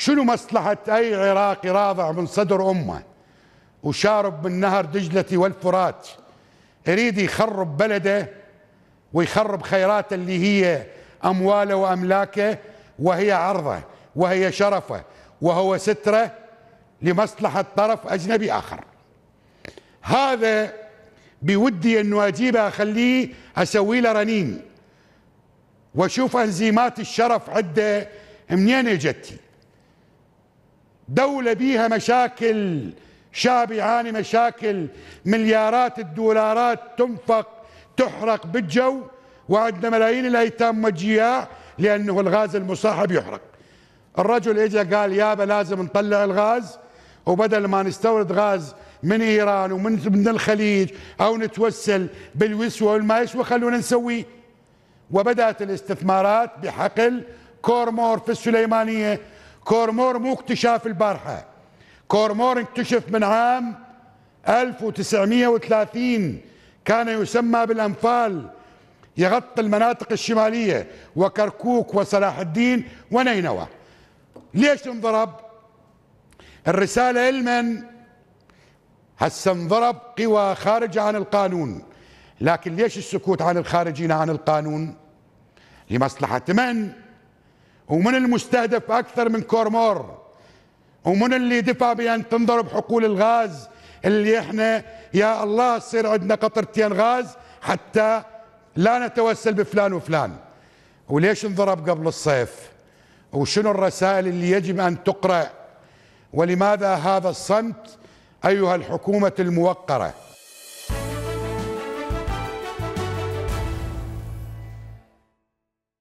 شنو مصلحة أي عراقي راضع من صدر أمه وشارب من نهر دجلة والفرات يريد يخرب بلده ويخرب خيراته اللي هي أمواله وأملاكه وهي عرضه وهي شرفه وهو ستره لمصلحة طرف أجنبي آخر هذا بودي أنه أجيبه أخليه أسوي له رنين وأشوف أنزيمات الشرف عنده منين اجتي دولة بيها مشاكل شعب يعاني مشاكل مليارات الدولارات تنفق تحرق بالجو وعندنا ملايين الايتام مجياع لانه الغاز المصاحب يحرق الرجل اجى قال يابا لازم نطلع الغاز وبدل ما نستورد غاز من ايران ومن من الخليج او نتوسل بالوسوى والما يسوى خلونا نسويه وبدات الاستثمارات بحقل كورمور في السليمانيه كورمور مو اكتشاف البارحة كورمور اكتشف من عام 1930 كان يسمى بالأنفال يغطي المناطق الشمالية وكركوك وصلاح الدين ونينوى ليش انضرب الرسالة لمن هسه انضرب قوى خارجة عن القانون لكن ليش السكوت عن الخارجين عن القانون لمصلحة من؟ ومن المستهدف أكثر من كورمور ومن اللي دفع بأن تنضرب حقول الغاز اللي احنا يا الله تصير عندنا قطرتين غاز حتى لا نتوسل بفلان وفلان وليش انضرب قبل الصيف وشنو الرسائل اللي يجب أن تقرأ ولماذا هذا الصمت أيها الحكومة الموقرة